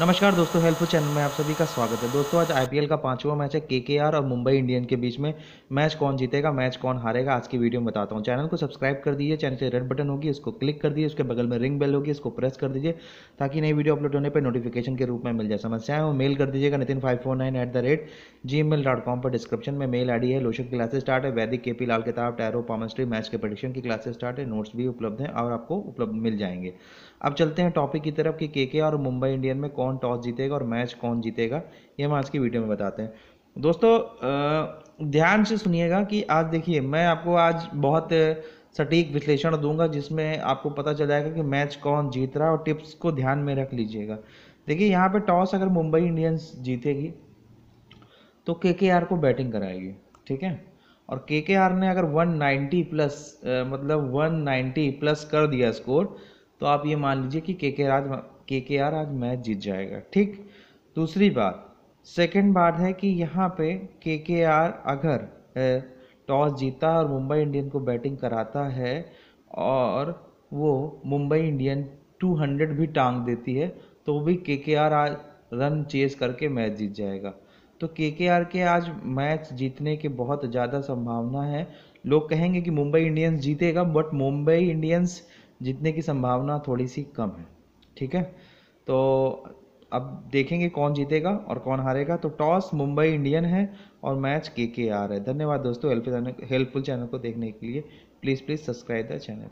नमस्कार दोस्तों helpful channel में आप सभी का स्वागत है दोस्तों आज आईपीएल का पांचवा मैच है केकेआर और मुंबई इंडियन के बीच में मैच कौन जीतेगा मैच कौन हारेगा आज की वीडियो में बताता हूं चैनल को सब्सक्राइब कर दीजिए चैनल से रेड बटन होगी उसको क्लिक कर दीजिए उसके बगल में रिंग बेल होगी इसको प्रेस कर दीजिए ताकि नई वीडियो अपलोड होने पर नोटिफिकेशन के रूप में मिल जाए समस्याएं वो मेल कर दीजिएगा Nitin five four nine at the rate Gmail dot com पर डिस्क्रिप्शन में मेल आई है लोशन क्लासेस स्टार्ट है वैदिक के P Lal Kitab tarot palmistry match के प्रडिक्शन की क्लासेस स्टार्ट है नोट्स भी उपलब्ध हैं और आपको उपलब्ध मिल जाएंगे अब चलते हैं टॉपिक की तरफ कि के और मुंबई इंडियन में कौन कौन टॉस जीतेगा और मैच कौन जीतेगा ये हम आज की वीडियो में बताते हैं दोस्तों ध्यान से सुनिएगा कि आज देखिए मैं आपको आज बहुत सटीक विश्लेषण दूंगा जिसमें आपको पता चल जाएगा कि मैच कौन जीत रहा है और टिप्स को ध्यान में रख लीजिएगा देखिए यहाँ पे टॉस अगर मुंबई इंडियंस जीतेगी तो के को बैटिंग कराएगी ठीक है और के ने अगर 190 प्लस आ, मतलब 190 प्लस कर दिया स्कोर तो आप ये मान लीजिए कि के के के के आर आज मैच जीत जाएगा ठीक दूसरी बात सेकंड बात है कि यहाँ पे के के आर अगर टॉस जीता और मुंबई इंडियन को बैटिंग कराता है और वो मुंबई इंडियन 200 भी टांग देती है तो भी के के आर आज रन चेस करके मैच जीत जाएगा तो के के आर के आज मैच जीतने के बहुत ज़्यादा संभावना है लोग कहेंगे कि मुंबई इंडियंस जीतेगा बट मुंबई इंडियंस जीतने की संभावना थोड़ी सी कम है ठीक है तो अब देखेंगे कौन जीतेगा और कौन हारेगा तो टॉस मुंबई इंडियन है और मैच के के आर है धन्यवाद दोस्तों हेल्पफुल चैनल को देखने के लिए please please subscribe the channel